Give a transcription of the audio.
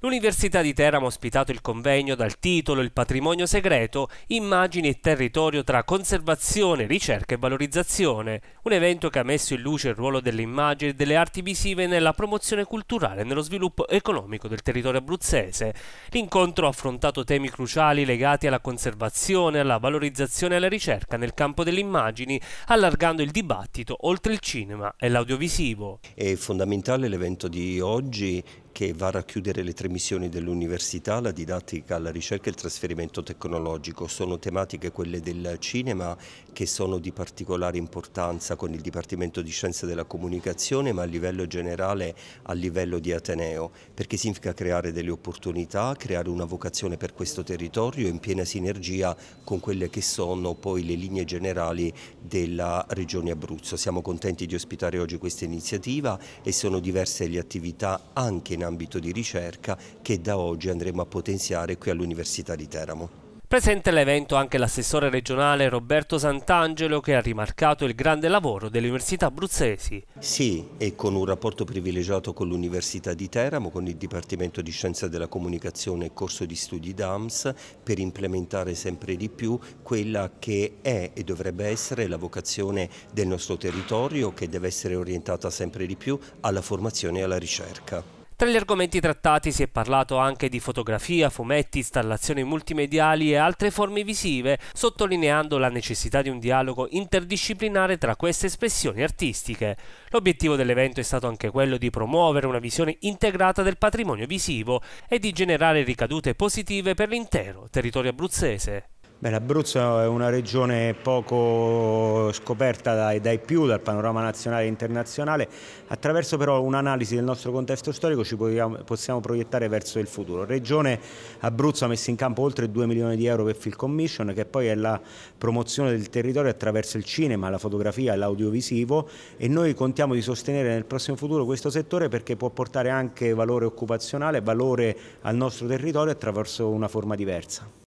L'Università di Teramo ha ospitato il convegno dal titolo Il patrimonio segreto, immagini e territorio tra conservazione, ricerca e valorizzazione, un evento che ha messo in luce il ruolo delle immagini e delle arti visive nella promozione culturale e nello sviluppo economico del territorio abruzzese. L'incontro ha affrontato temi cruciali legati alla conservazione, alla valorizzazione e alla ricerca nel campo delle immagini, allargando il dibattito oltre il cinema e l'audiovisivo. È fondamentale l'evento di oggi che va a racchiudere le tre missioni dell'università, la didattica, la ricerca e il trasferimento tecnologico. Sono tematiche quelle del cinema che sono di particolare importanza con il Dipartimento di Scienze della Comunicazione ma a livello generale a livello di Ateneo perché significa creare delle opportunità, creare una vocazione per questo territorio in piena sinergia con quelle che sono poi le linee generali della Regione Abruzzo. Siamo contenti di ospitare oggi questa iniziativa e sono diverse le attività anche in ambito di ricerca che da oggi andremo a potenziare qui all'Università di Teramo. Presente all'evento anche l'assessore regionale Roberto Sant'Angelo che ha rimarcato il grande lavoro delle università abruzzesi. Sì, e con un rapporto privilegiato con l'Università di Teramo, con il Dipartimento di Scienza della Comunicazione e Corso di Studi DAMS per implementare sempre di più quella che è e dovrebbe essere la vocazione del nostro territorio che deve essere orientata sempre di più alla formazione e alla ricerca. Tra gli argomenti trattati si è parlato anche di fotografia, fumetti, installazioni multimediali e altre forme visive, sottolineando la necessità di un dialogo interdisciplinare tra queste espressioni artistiche. L'obiettivo dell'evento è stato anche quello di promuovere una visione integrata del patrimonio visivo e di generare ricadute positive per l'intero territorio abruzzese l'Abruzzo è una regione poco scoperta dai, dai, più, dal panorama nazionale e internazionale, attraverso però un'analisi del nostro contesto storico ci possiamo, possiamo, proiettare verso il futuro. Regione Abruzzo ha messo in campo oltre 2 milioni di euro per Film Commission, che poi è la promozione del territorio attraverso il cinema, la fotografia, l'audiovisivo e noi contiamo di sostenere nel prossimo futuro questo settore perché può portare anche valore occupazionale, valore al nostro territorio attraverso una forma diversa.